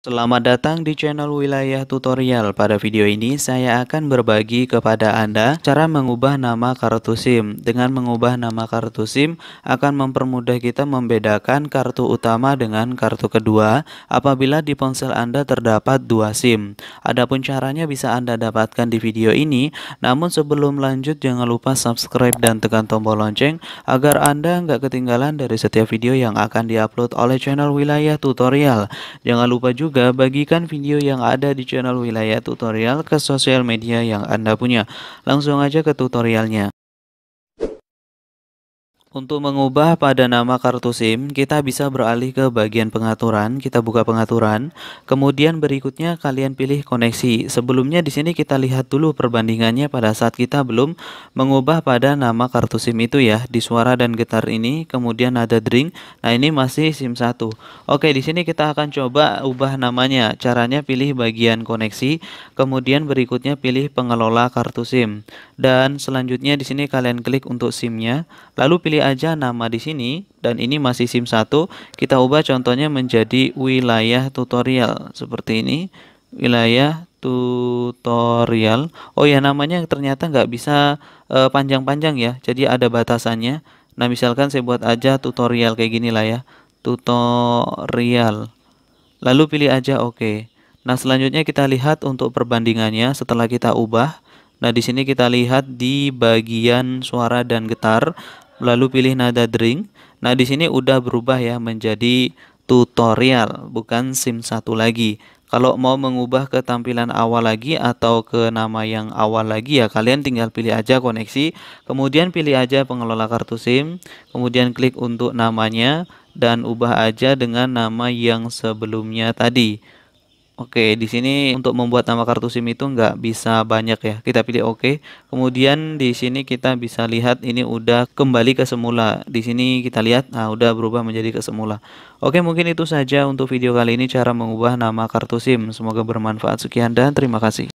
Selamat datang di channel wilayah tutorial Pada video ini saya akan berbagi kepada Anda Cara mengubah nama kartu SIM Dengan mengubah nama kartu SIM Akan mempermudah kita membedakan kartu utama dengan kartu kedua Apabila di ponsel Anda terdapat dua SIM Adapun caranya bisa Anda dapatkan di video ini Namun sebelum lanjut jangan lupa subscribe dan tekan tombol lonceng Agar Anda nggak ketinggalan dari setiap video yang akan diupload oleh channel wilayah tutorial Jangan lupa juga juga bagikan video yang ada di channel wilayah tutorial ke sosial media yang Anda punya. Langsung aja ke tutorialnya. Untuk mengubah pada nama kartu SIM, kita bisa beralih ke bagian pengaturan, kita buka pengaturan. Kemudian berikutnya kalian pilih koneksi. Sebelumnya di sini kita lihat dulu perbandingannya pada saat kita belum mengubah pada nama kartu SIM itu ya, di suara dan getar ini, kemudian ada drink. Nah, ini masih SIM 1. Oke, di sini kita akan coba ubah namanya. Caranya pilih bagian koneksi, kemudian berikutnya pilih pengelola kartu SIM. Dan selanjutnya di sini kalian klik untuk SIM-nya, lalu pilih aja nama di sini dan ini masih SIM 1, kita ubah contohnya menjadi wilayah tutorial seperti ini. Wilayah tutorial. Oh ya namanya ternyata nggak bisa eh, panjang-panjang uh, ya. Jadi ada batasannya. Nah, misalkan saya buat aja tutorial kayak gini lah ya. Tutorial. Lalu pilih aja oke. Okay. Nah, selanjutnya kita lihat untuk perbandingannya setelah kita ubah. Nah, di sini kita lihat di bagian suara dan getar lalu pilih nada drink. Nah, di sini udah berubah ya menjadi tutorial, bukan SIM satu lagi. Kalau mau mengubah ke tampilan awal lagi atau ke nama yang awal lagi ya kalian tinggal pilih aja koneksi, kemudian pilih aja pengelola kartu SIM, kemudian klik untuk namanya dan ubah aja dengan nama yang sebelumnya tadi. Oke, di sini untuk membuat nama kartu SIM itu nggak bisa banyak ya. Kita pilih oke. Kemudian di sini kita bisa lihat ini udah kembali ke semula. Di sini kita lihat nah udah berubah menjadi ke semula. Oke, mungkin itu saja untuk video kali ini cara mengubah nama kartu SIM. Semoga bermanfaat sekian dan terima kasih.